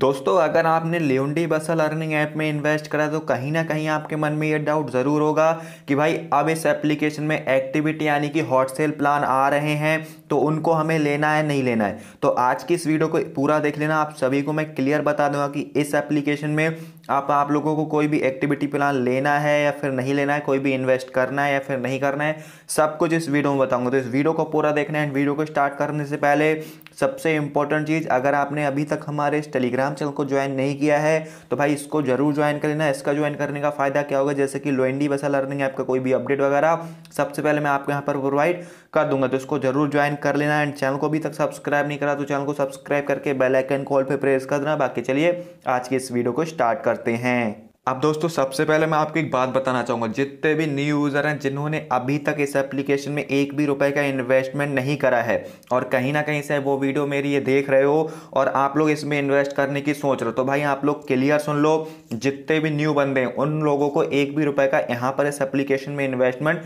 दोस्तों अगर आपने लेवनडी बसल अर्निंग ऐप में इन्वेस्ट करा तो कहीं ना कहीं आपके मन में ये डाउट ज़रूर होगा कि भाई अब इस एप्लीकेशन में एक्टिविटी यानी कि हॉट सेल प्लान आ रहे हैं तो उनको हमें लेना है नहीं लेना है तो आज की इस वीडियो को पूरा देख लेना आप सभी को मैं क्लियर बता दूंगा कि इस एप्लीकेशन में आप आप लोगों को कोई भी एक्टिविटी प्लान लेना है या फिर नहीं लेना है कोई भी इन्वेस्ट करना है या फिर नहीं करना है सब कुछ इस वीडियो में बताऊंगा तो इस वीडियो को पूरा देखना है वीडियो को स्टार्ट करने से पहले सबसे इंपॉर्टेंट चीज़ अगर आपने अभी तक हमारे इस टेलीग्राम चैनल को ज्वाइन नहीं किया है तो भाई इसको जरूर ज्वाइन कर लेना इसका ज्वाइन करने का फ़ायदा क्या होगा जैसे कि लोइंडी बसा लर्निंग ऐप का कोई भी अपडेट वगैरह सबसे पहले मैं आपको यहाँ पर प्रोवाइड कर दूंगा तो इसको जरूर ज्वाइन कर लेना एंड चैनल को अभी तक सब्सक्राइब नहीं करा तो चैनल को सब्सक्राइब करके बेलाइकन कॉल पर प्रेस कर देना बाकी चलिए आज की इस वीडियो को स्टार्ट कर करते हैं अब दोस्तों सबसे पहले मैं आपको एक बात बताना चाहूंगा जितने भी न्यू यूज़र हैं जिन्होंने अभी तक इस एप्लीकेशन में एक भी रुपए का इन्वेस्टमेंट नहीं करा है और कहीं ना कहीं से वो वीडियो मेरी ये देख रहे हो और आप लोग इसमें इन्वेस्ट करने की सोच रहे हो तो भाई आप लोग क्लियर सुन लो जितने भी न्यू बंदे हैं उन लोगों को एक भी रुपए का यहाँ पर इस एप्लीकेशन में इन्वेस्टमेंट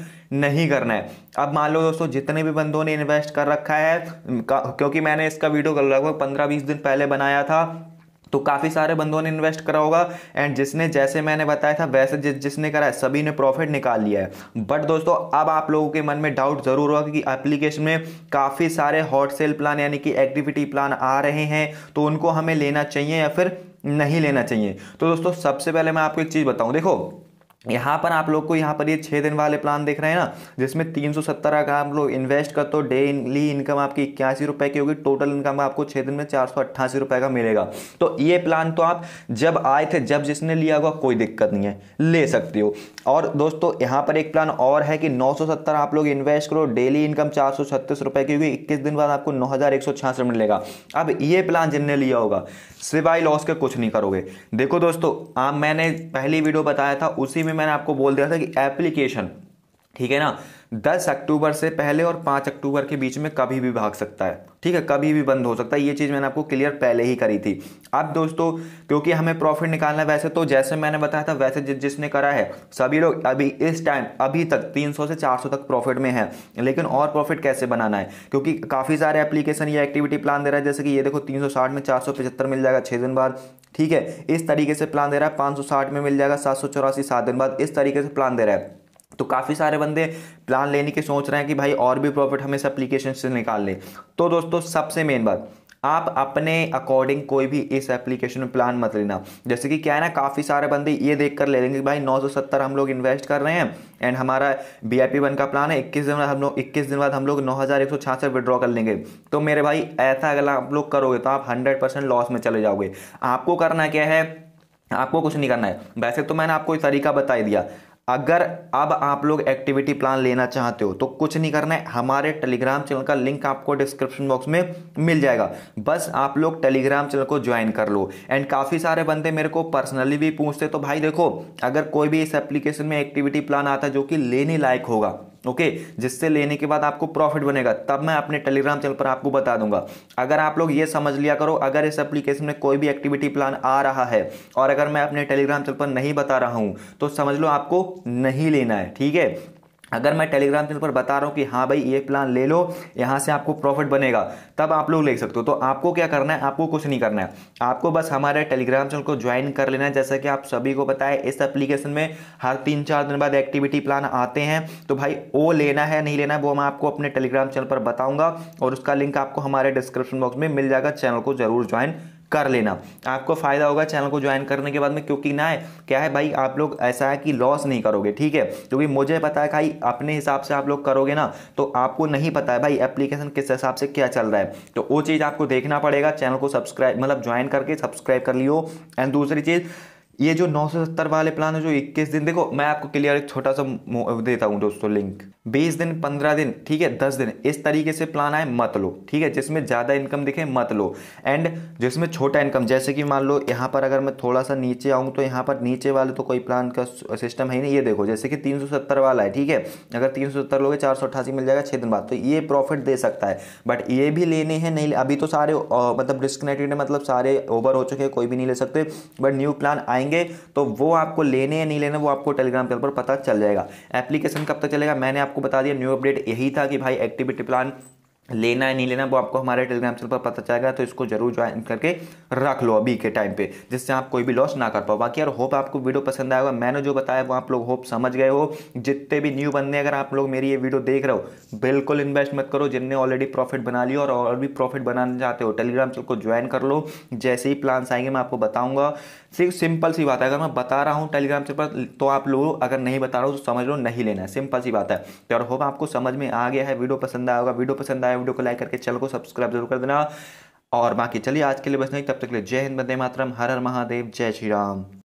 नहीं करना है अब मान लो दोस्तों जितने भी बंदों ने इन्वेस्ट कर रखा है क्योंकि मैंने इसका वीडियो लगभग पंद्रह बीस दिन पहले बनाया था तो काफ़ी सारे बंदों ने इन्वेस्ट करा होगा एंड जिसने जैसे मैंने बताया था वैसे जि, जिसने करा है सभी ने प्रॉफिट निकाल लिया है बट दोस्तों अब आप लोगों के मन में डाउट ज़रूर होगा कि एप्लीकेशन में काफ़ी सारे हॉट सेल प्लान यानी कि एक्टिविटी प्लान आ रहे हैं तो उनको हमें लेना चाहिए या फिर नहीं लेना चाहिए तो दोस्तों सबसे पहले मैं आपको एक चीज़ बताऊं देखो हाँ। यहाँ पर आप लोग को यहाँ पर ये छः दिन वाले प्लान देख रहे हैं ना जिसमें तीन सौ सत्तर अगर आप लोग इन्वेस्ट कर तो डेली इनकम आपकी इक्यासी रुपये की होगी टोटल इनकम आपको छः दिन में चार सौ अट्ठासी रुपये का मिलेगा तो ये प्लान तो आप जब आए थे जब जिसने लिया होगा कोई दिक्कत नहीं है ले सकते हो और दोस्तों यहाँ पर एक प्लान और है कि नौ सौ सत्तर आप लोग इन्वेस्ट करो डेली इनकम चार सौ छत्तीस रुपए की होगी इक्कीस दिन बाद आपको नौ हज़ार एक सौ छियासठ मिलेगा अब ये प्लान जिनने लिया होगा सिवाय लॉस के कुछ नहीं करोगे देखो दोस्तों आप मैंने पहली वीडियो बताया था उसी में मैंने आपको बोल दिया था कि एप्लीकेशन ठीक है ना दस अक्टूबर से पहले और पाँच अक्टूबर के बीच में कभी भी भाग सकता है ठीक है कभी भी बंद हो सकता है ये चीज़ मैंने आपको क्लियर पहले ही करी थी अब दोस्तों क्योंकि हमें प्रॉफिट निकालना है वैसे तो जैसे मैंने बताया था वैसे जिस जिसने करा है सभी लोग अभी इस टाइम अभी तक 300 से 400 तक प्रॉफिट में है लेकिन और प्रॉफिट कैसे बनाना है क्योंकि काफ़ी सारे एप्लीकेशन या एक्टिविटी प्लान दे रहा है जैसे कि ये देखो तीन में चार मिल जाएगा छः दिन बाद ठीक है इस तरीके से प्लान दे रहा है पाँच में मिल जाएगा सात सौ दिन बाद इस तरीके से प्लान दे रहा है तो काफ़ी सारे बंदे प्लान लेने के सोच रहे हैं कि भाई और भी प्रॉफिट हम इस एप्लीकेशन से निकाल लें तो दोस्तों सबसे मेन बात आप अपने अकॉर्डिंग कोई भी इस एप्लीकेशन में प्लान मत लेना जैसे कि क्या है ना काफ़ी सारे बंदे ये देख कर ले लेंगे भाई 970 हम लोग इन्वेस्ट कर रहे हैं एंड हमारा बी आई पी वन का प्लान है 21 दिन बाद हम लोग 21 दिन बाद हम लोग नौ हज़ार एक सौ छियासठ विड्रॉ कर लेंगे तो मेरे भाई ऐसा अगर आप लोग करोगे तो आप हंड्रेड परसेंट लॉस में चले जाओगे आपको करना क्या है आपको कुछ नहीं करना है वैसे तो मैंने आपको एक तरीका बता ही दिया अगर अब आप लोग एक्टिविटी प्लान लेना चाहते हो तो कुछ नहीं करना है हमारे टेलीग्राम चैनल का लिंक आपको डिस्क्रिप्शन बॉक्स में मिल जाएगा बस आप लोग टेलीग्राम चैनल को ज्वाइन कर लो एंड काफ़ी सारे बंदे मेरे को पर्सनली भी पूछते तो भाई देखो अगर कोई भी इस एप्लीकेशन में एक्टिविटी प्लान आता है जो कि लेने लायक होगा ओके जिससे लेने के बाद आपको प्रॉफिट बनेगा तब मैं अपने टेलीग्राम चैनल पर आपको बता दूंगा अगर आप लोग ये समझ लिया करो अगर इस एप्लीकेशन में कोई भी एक्टिविटी प्लान आ रहा है और अगर मैं अपने टेलीग्राम चैनल पर नहीं बता रहा हूं तो समझ लो आपको नहीं लेना है ठीक है अगर मैं टेलीग्राम चैनल पर बता रहा हूँ कि हाँ भाई ये प्लान ले लो यहाँ से आपको प्रॉफिट बनेगा तब आप लोग ले सकते हो तो आपको क्या करना है आपको कुछ नहीं करना है आपको बस हमारे टेलीग्राम चैनल को ज्वाइन कर लेना है जैसा कि आप सभी को पता है इस एप्लीकेशन में हर तीन चार दिन बाद एक्टिविटी प्लान आते हैं तो भाई वो लेना है नहीं लेना है वो मैं आपको अपने टेलीग्राम चैनल पर बताऊँगा और उसका लिंक आपको हमारे डिस्क्रिप्शन बॉक्स में मिल जाएगा चैनल को ज़रूर ज्वाइन कर लेना आपको फ़ायदा होगा चैनल को ज्वाइन करने के बाद में क्योंकि ना है क्या है भाई आप लोग ऐसा है कि लॉस नहीं करोगे ठीक है क्योंकि मुझे पता है भाई अपने हिसाब से आप लोग करोगे ना तो आपको नहीं पता है भाई एप्लीकेशन किस हिसाब से क्या चल रहा है तो वो चीज़ आपको देखना पड़ेगा चैनल को सब्सक्राइब मतलब ज्वाइन करके सब्सक्राइब कर लियो एंड दूसरी चीज़ ये जो नौ वाले प्लान है जो इक्कीस दिन देखो मैं आपको क्लियर एक छोटा सा देता हूँ दोस्तों लिंक बीस दिन पंद्रह दिन ठीक है दस दिन इस तरीके से प्लान आए मत लो ठीक है जिसमें ज़्यादा इनकम दिखे मत लो एंड जिसमें छोटा इनकम जैसे कि मान लो यहाँ पर अगर मैं थोड़ा सा नीचे आऊँ तो यहाँ पर नीचे वाले तो कोई प्लान का सिस्टम है ही नहीं ये देखो जैसे कि तीन सौ सत्तर वाला है ठीक है अगर तीन सौ सत्तर लोगे चार सौ अठासी मिल जाएगा छः दिन बाद तो ये प्रॉफिट दे सकता है बट ये भी लेने हैं नहीं अभी तो सारे मतलब डिस्कनेक्टेड है मतलब सारे ओवर हो चुके हैं कोई भी नहीं ले सकते बट न्यू प्लान आएंगे तो वो आपको लेने या नहीं लेने वो आपको टेलीग्राम पर पता चल जाएगा एप्लीकेशन कब तक चलेगा मैंने आपको बता दिया न्यू अपडेट यही था कि भाई एक्टिविटी प्लान लेना है नहीं लेना वो आपको हमारे टेलीग्राम चैनल पर पता चलेगा तो इसको जरूर ज्वाइन करके रख लो अभी के टाइम पे जिससे आप कोई भी लॉस ना कर पाओ बाकी यार होप आपको वीडियो पसंद आएगा मैंने जो बताया वो आप लोग होप समझ गए हो जितने भी न्यू बंदे अगर आप लोग मेरी ये वीडियो देख रहे हो बिल्कुल इन्वेस्ट मत करो जिनने ऑलरेडी प्रॉफिट बना लिया और और भी प्रॉफिट बनाना चाहते हो टेलीग्राम चैनल को ज्वाइन कर लो जैसे ही प्लान्स आएंगे मैं आपको बताऊँगा सिर्फ सिंपल सी बात है अगर मैं बता रहा हूँ टेलीग्राम चैनल पर तो आप लोग अगर नहीं बता रहा हूँ तो समझ लो नहीं लेना है सिंपल सी बात है तो होप आपको समझ में आ गया है वीडियो पसंद आएगा वीडियो पसंद आएगा है वीडियो को लाइक करके चैनल को सब्सक्राइब जरूर कर देना और बाकी चलिए आज के लिए बस नहीं तब तक के लिए जय हिंद बंदे मातरम हर हर महादेव जय श्री राम